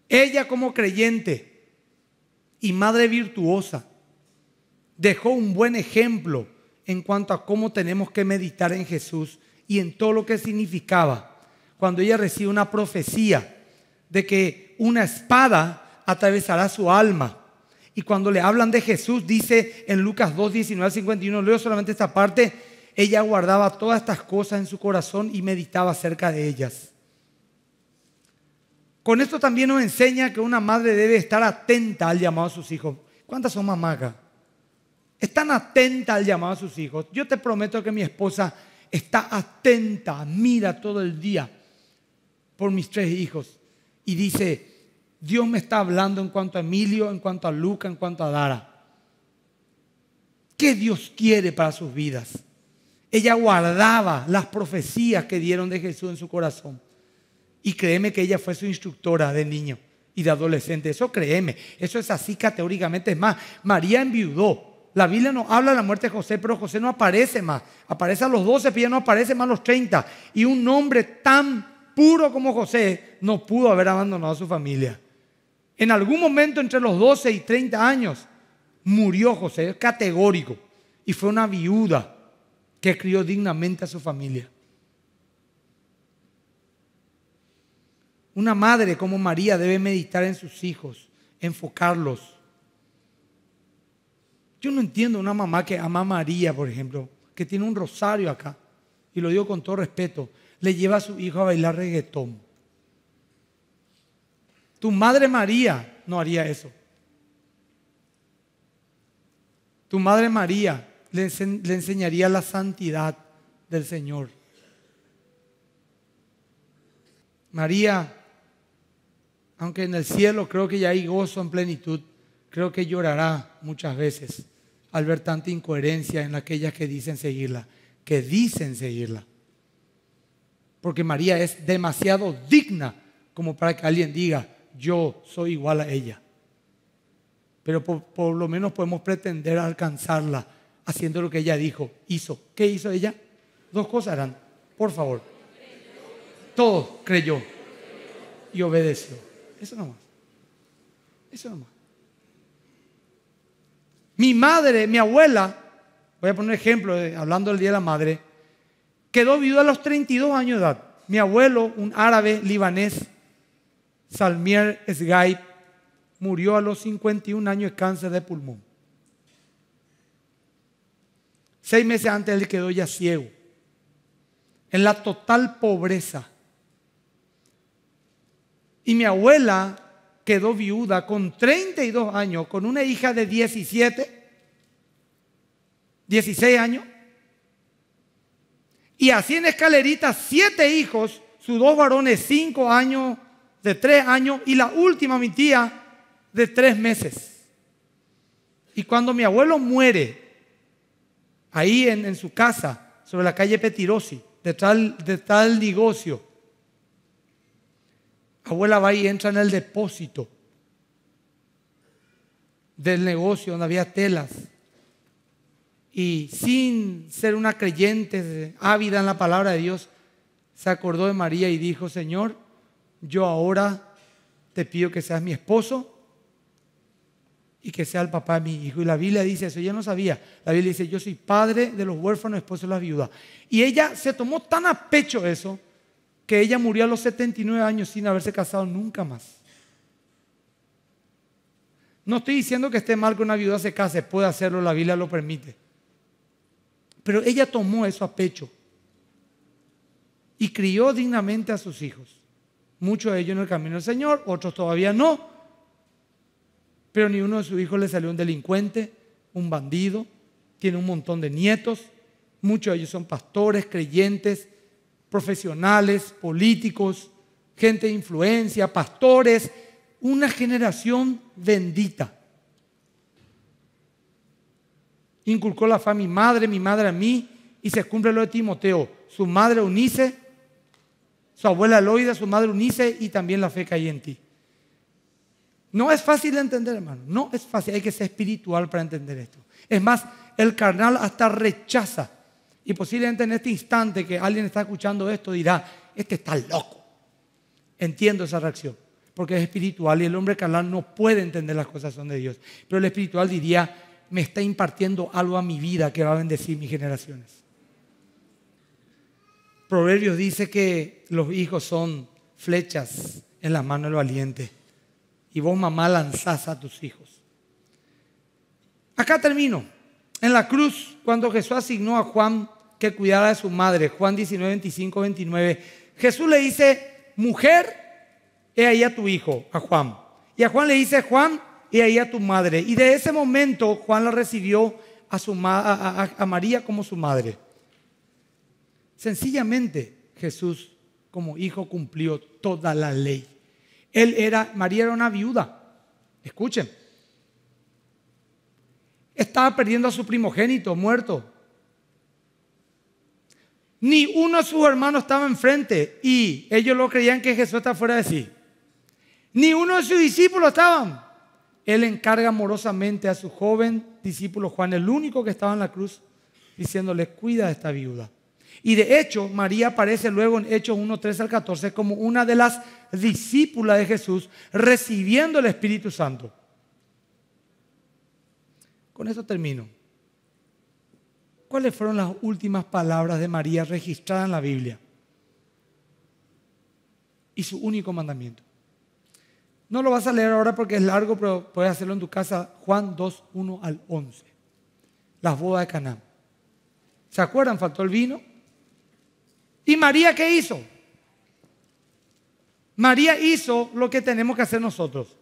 Ella como creyente y madre virtuosa dejó un buen ejemplo en cuanto a cómo tenemos que meditar en Jesús y en todo lo que significaba cuando ella recibe una profecía de que una espada atravesará su alma. Y cuando le hablan de Jesús, dice en Lucas 2, 19 51, leo solamente esta parte, ella guardaba todas estas cosas en su corazón y meditaba acerca de ellas. Con esto también nos enseña que una madre debe estar atenta al llamado a sus hijos. ¿Cuántas son mamacas? Están atentas al llamado a sus hijos. Yo te prometo que mi esposa está atenta, mira todo el día por mis tres hijos y dice, Dios me está hablando en cuanto a Emilio, en cuanto a Luca, en cuanto a Dara. ¿Qué Dios quiere para sus vidas? Ella guardaba las profecías que dieron de Jesús en su corazón. Y créeme que ella fue su instructora de niño y de adolescente. Eso créeme, eso es así categóricamente. Es más, María enviudó. La Biblia no habla de la muerte de José, pero José no aparece más. Aparece a los 12, pero ya no aparece más a los 30. Y un hombre tan puro como José no pudo haber abandonado a su familia. En algún momento entre los 12 y 30 años murió José, es categórico. Y fue una viuda que crió dignamente a su familia. Una madre como María debe meditar en sus hijos, enfocarlos. Yo no entiendo una mamá que ama a María, por ejemplo, que tiene un rosario acá, y lo digo con todo respeto, le lleva a su hijo a bailar reggaetón. Tu madre María no haría eso. Tu madre María le, le enseñaría la santidad del Señor. María aunque en el cielo creo que ya hay gozo en plenitud, creo que llorará muchas veces al ver tanta incoherencia en aquellas que dicen seguirla, que dicen seguirla. Porque María es demasiado digna como para que alguien diga, yo soy igual a ella. Pero por, lo menos podemos pretender alcanzarla haciendo lo que ella dijo, hizo. ¿Qué hizo ella? Dos cosas eran, por favor. Todo creyó y obedeció. Eso nomás. Eso nomás. Mi madre, mi abuela, voy a poner ejemplo, hablando del Día de la Madre, quedó viuda a los 32 años de edad. Mi abuelo, un árabe libanés, Salmier Sgaib, murió a los 51 años de cáncer de pulmón. Seis meses antes él quedó ya ciego, en la total pobreza. Y mi abuela quedó viuda con 32 años, con una hija de 17, 16 años. Y así en escalerita, siete hijos, sus dos varones, cinco años, de tres años, y la última, mi tía, de tres meses. Y cuando mi abuelo muere, ahí en, su casa, sobre la calle Petirosi, detrás, de tal negocio, Abuela va y entra en el depósito del negocio donde había telas. Y sin ser una creyente ávida en la palabra de Dios, se acordó de María y dijo, Señor, yo ahora te pido que seas mi esposo y que sea el papá de mi hijo. Y la Biblia dice eso, ella no sabía. La Biblia dice, yo soy padre de los huérfanos, esposo de las viudas. Y ella se tomó tan a pecho eso que ella murió a los 79 años sin haberse casado nunca más. No estoy diciendo que esté mal que una viuda se case, puede hacerlo, la Biblia lo permite. Pero ella tomó eso a pecho y crió dignamente a sus hijos. Muchos de ellos en el camino del Señor, otros todavía no. Pero ni uno de sus hijos le salió un delincuente, un bandido, tiene un montón de nietos. Muchos de ellos son pastores, creyentes, profesionales, políticos, gente de influencia, pastores, una generación bendita. Inculcó la fe a mi madre, mi madre a mí, y se cumple lo de Timoteo. Su madre Unice, su abuela Eloida, su madre Unice, y también la fe que hay en ti. No es fácil de entender, hermano. No es fácil. Hay que ser espiritual para entender esto. Es más, el carnal hasta rechaza y posiblemente en este instante que alguien está escuchando esto dirá, este está loco. Entiendo esa reacción, porque es espiritual y el hombre carnal no puede entender las cosas son de Dios. Pero el espiritual diría, me está impartiendo algo a mi vida que va a bendecir mis generaciones. Proverbios dice que los hijos son flechas en las manos del valiente. Y vos, mamá, lanzás a tus hijos. Acá termino. En la cruz, cuando Jesús asignó a Juan que cuidara de su madre. Juan 19, 25, 29. Jesús le dice, mujer, he ahí a tu hijo, a Juan. Y a Juan le dice, Juan, he ahí a tu madre. Y de ese momento Juan la recibió a, su a María como su madre. Sencillamente Jesús como hijo cumplió toda la ley. Él era, María era una viuda. Escuchen. Estaba perdiendo a su primogénito, muerto. Ni uno de sus hermanos estaba enfrente y ellos lo creían que Jesús está fuera de sí. Ni uno de sus discípulos estaban. Él encarga amorosamente a su joven discípulo Juan, el único que estaba en la cruz, diciéndole, cuida a esta viuda. Y de hecho, María aparece luego en Hechos 1, 13 al 14 como una de las discípulas de Jesús recibiendo el Espíritu Santo. Con eso termino. ¿cuáles fueron las últimas palabras de María registradas en la Biblia? Y su único mandamiento. No lo vas a leer ahora porque es largo, pero puedes hacerlo en tu casa. Juan 2, 1 al 11. Las bodas de Canaán. ¿Se acuerdan? Faltó el vino. ¿Y María qué hizo? María hizo lo que tenemos que hacer nosotros.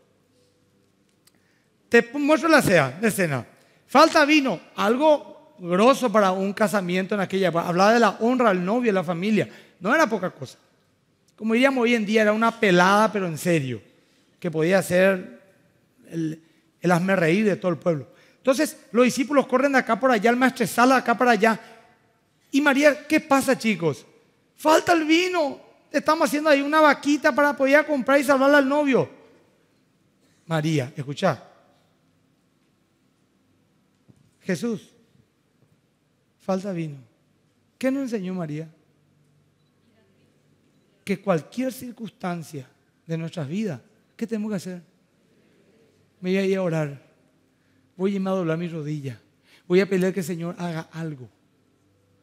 Te muestro la escena. Falta vino, algo grosso para un casamiento en aquella Hablaba de la honra al novio, a la familia. No era poca cosa. Como diríamos hoy en día, era una pelada, pero en serio, que podía ser el, el reír de todo el pueblo. Entonces, los discípulos corren de acá por allá, el maestro sala de acá para allá. Y María, ¿qué pasa, chicos? Falta el vino. Estamos haciendo ahí una vaquita para poder comprar y salvarle al novio. María, escucha. Jesús, falta vino. ¿Qué nos enseñó María? Que cualquier circunstancia de nuestras vidas, ¿qué tenemos que hacer? Me voy a ir a orar. Voy a irme a doblar mi rodilla. Voy a pedir que el Señor haga algo.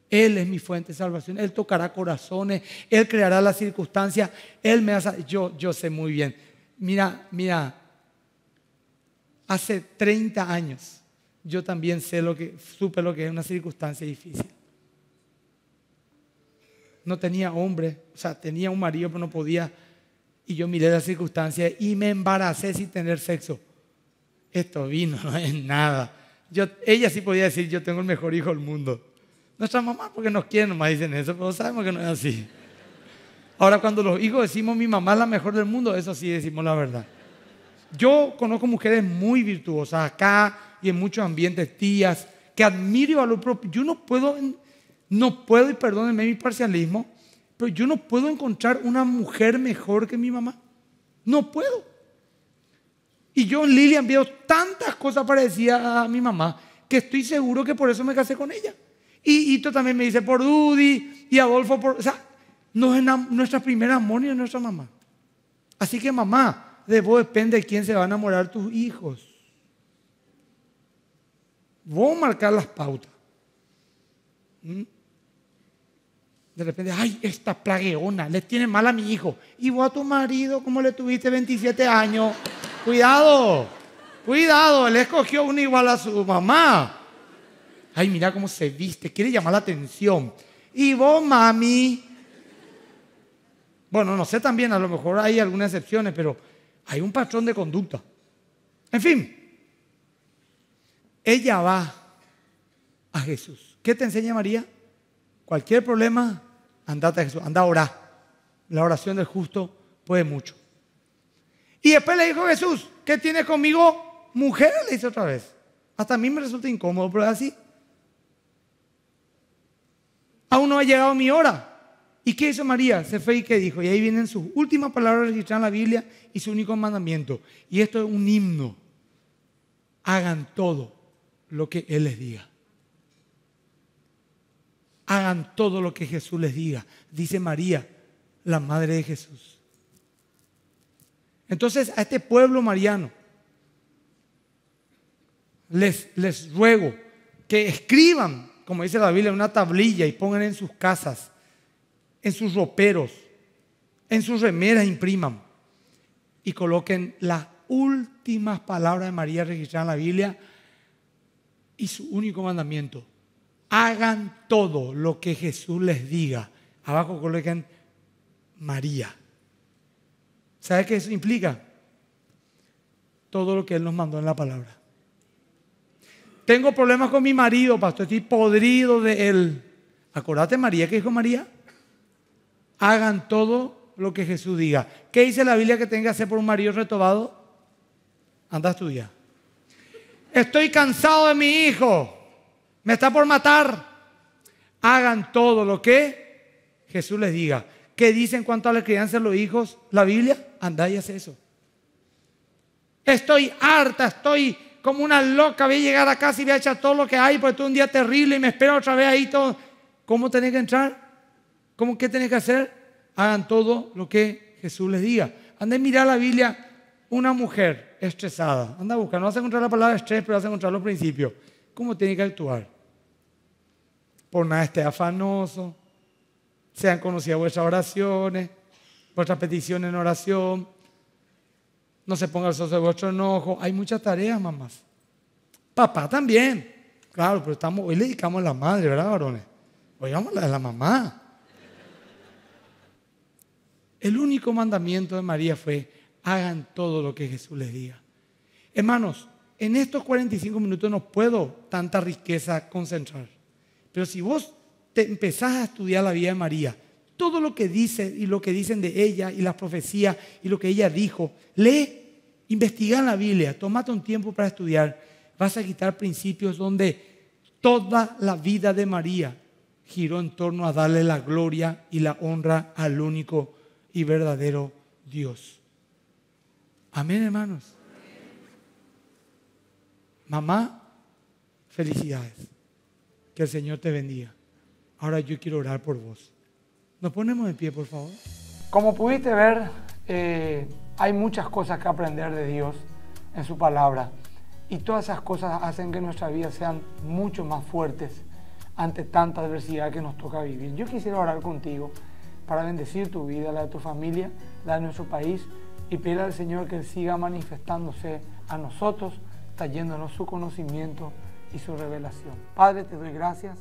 Él es mi fuente de salvación. Él tocará corazones. Él creará las circunstancias. Él me hace. Yo, yo sé muy bien. Mira, mira. Hace 30 años yo también sé lo que, supe lo que es una circunstancia difícil. No tenía hombre, o sea, tenía un marido, pero no podía. Y yo miré la circunstancia y me embaracé sin tener sexo. Esto vino, no es nada. Yo, ella sí podía decir, yo tengo el mejor hijo del mundo. Nuestra mamá, porque nos quieren, nomás dicen eso, pero sabemos que no es así. Ahora, cuando los hijos decimos, mi mamá es la mejor del mundo, eso sí decimos la verdad. Yo conozco mujeres muy virtuosas acá, y en muchos ambientes tías, que admiro y valor propio. Yo no puedo, no puedo, y perdónenme mi parcialismo, pero yo no puedo encontrar una mujer mejor que mi mamá. No puedo. Y yo en Lilian veo tantas cosas parecidas a mi mamá que estoy seguro que por eso me casé con ella. Y Ito también me dice por Dudy y Adolfo por... O sea, no es nuestra primera amor ni es nuestra mamá. Así que mamá, de vos depende de quién se va a enamorar tus hijos. ¿Vos marcar las pautas. ¿Mm? De repente, ay, esta plagueona, le tiene mal a mi hijo. Y vos a tu marido, como le tuviste 27 años. Cuidado, cuidado, le escogió uno igual a su mamá. Ay, mira cómo se viste, quiere llamar la atención. Y vos, mami. Bueno, no sé también, a lo mejor hay algunas excepciones, pero hay un patrón de conducta. En fin, ella va a Jesús. ¿Qué te enseña María? Cualquier problema, andate a Jesús, anda a orar. La oración del justo puede mucho. Y después le dijo Jesús, ¿qué tienes conmigo? Mujer, le dice otra vez. Hasta a mí me resulta incómodo, pero así. Aún no ha llegado mi hora. ¿Y qué hizo María? Se fue y qué dijo. Y ahí vienen sus últimas palabras registradas en la Biblia y su único mandamiento. Y esto es un himno. Hagan todo lo que Él les diga. Hagan todo lo que Jesús les diga, dice María, la madre de Jesús. Entonces a este pueblo mariano les, les ruego que escriban, como dice la Biblia, una tablilla y pongan en sus casas, en sus roperos, en sus remeras impriman y coloquen las últimas palabras de María registradas en la Biblia y su único mandamiento. Hagan todo lo que Jesús les diga. Abajo coloquen María. ¿Sabes qué eso implica? Todo lo que Él nos mandó en la palabra. Tengo problemas con mi marido, pastor, estoy podrido de él. Acordate, María, ¿qué dijo María? Hagan todo lo que Jesús diga. ¿Qué dice la Biblia que tenga que hacer por un marido retobado? Anda a estudiar. Estoy cansado de mi hijo. Me está por matar. Hagan todo lo que Jesús les diga. ¿Qué dice en cuanto a la crianza de los hijos la Biblia? Andá y haz eso. Estoy harta, estoy como una loca. Voy a llegar a casa y voy a echar todo lo que hay porque todo un día terrible y me espero otra vez ahí todo. ¿Cómo tenés que entrar? ¿Cómo qué tenés que hacer? Hagan todo lo que Jesús les diga. Andá y mirá la Biblia una mujer estresada, anda a buscar, no vas a encontrar la palabra estrés, pero vas a encontrar los principios. ¿Cómo tiene que actuar? Por nada esté afanoso, sean conocidas vuestras oraciones, vuestras peticiones en oración, no se ponga el socio de vuestro enojo. Hay muchas tareas, mamás. Papá también. Claro, pero estamos, hoy le dedicamos a la madre, ¿verdad, varones? Hoy vamos a la mamá. El único mandamiento de María fue, hagan todo lo que Jesús les diga. Hermanos, en estos 45 minutos no puedo tanta riqueza concentrar. Pero si vos te empezás a estudiar la vida de María, todo lo que dice y lo que dicen de ella y las profecías y lo que ella dijo, lee, investiga en la Biblia, tomate un tiempo para estudiar. Vas a quitar principios donde toda la vida de María giró en torno a darle la gloria y la honra al único y verdadero Dios. Amén, hermanos. Mamá, felicidades. Que el Señor te bendiga. Ahora yo quiero orar por vos. Nos ponemos de pie, por favor. Como pudiste ver, eh, hay muchas cosas que aprender de Dios en su palabra. Y todas esas cosas hacen que nuestras vidas sean mucho más fuertes ante tanta adversidad que nos toca vivir. Yo quisiera orar contigo para bendecir tu vida, la de tu familia, la de nuestro país y pida al Señor que Él siga manifestándose a nosotros, trayéndonos su conocimiento y su revelación. Padre, te doy gracias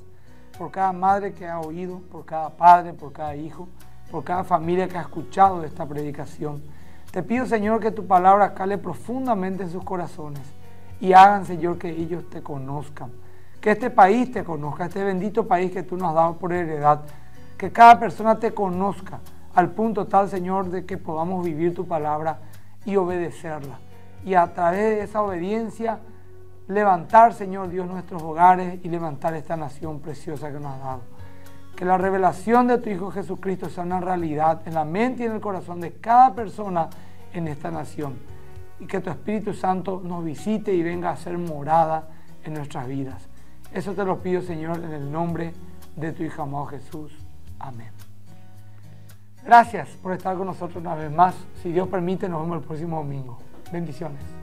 por cada madre que ha oído, por cada padre, por cada hijo, por cada familia que ha escuchado esta predicación. Te pido, Señor, que tu palabra cale profundamente en sus corazones y hagan, Señor, que ellos te conozcan. Que este país te conozca, este bendito país que tú nos has dado por heredad. Que cada persona te conozca al punto tal, Señor, de que podamos vivir tu palabra y obedecerla. Y a través de esa obediencia, levantar, Señor Dios, nuestros hogares y levantar esta nación preciosa que nos has dado. Que la revelación de tu Hijo Jesucristo sea una realidad en la mente y en el corazón de cada persona en esta nación. Y que tu Espíritu Santo nos visite y venga a ser morada en nuestras vidas. Eso te lo pido, Señor, en el nombre de tu Hijo amado Jesús. Amén. Gracias por estar con nosotros una vez más. Si Dios permite, nos vemos el próximo domingo. Bendiciones.